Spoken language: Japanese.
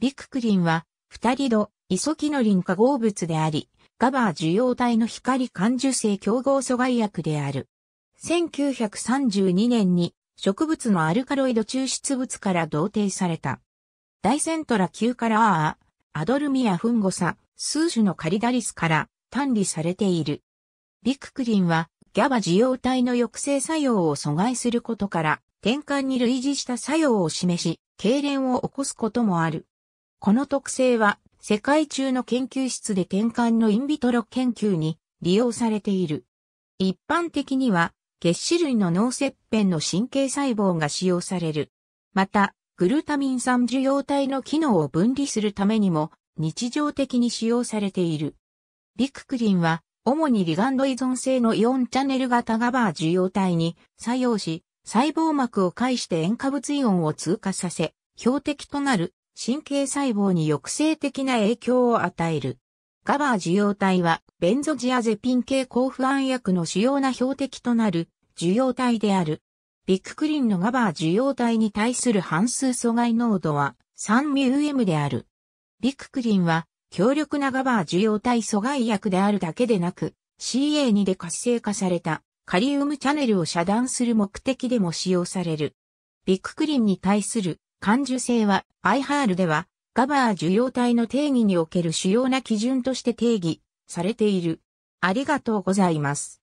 ビククリンは、二人度、イソキノリン化合物であり、ガバー受容体の光感受性競合阻害薬である。1932年に植物のアルカロイド抽出物から同定された。ダイセントラ級からアー、アドルミアフンゴサ、数種のカリダリスから単理されている。ビククリンはガバ b 受容体の抑制作用を阻害することから、転換に類似した作用を示し、痙攣を起こすこともある。この特性は世界中の研究室で転換のインビトロ研究に利用されている。一般的には血脂類の脳切片の神経細胞が使用される。また、グルタミン酸受容体の機能を分離するためにも日常的に使用されている。ビククリンは主にリガンド依存性のイオンチャネル型ガバー受容体に作用し、細胞膜を介して塩化物イオンを通過させ、標的となる神経細胞に抑制的な影響を与える。ガバー受容体は、ベンゾジアゼピン系抗不安薬の主要な標的となる受容体である。ビッグクリンのガバー受容体に対する半数阻害濃度は 3μm である。ビッグクリンは強力なガバー受容体阻害薬であるだけでなく、CA2 で活性化されたカリウムチャネルを遮断する目的でも使用される。ビッグクリンに対する感受性は、アイハールでは、ガバー受容体の定義における主要な基準として定義されている。ありがとうございます。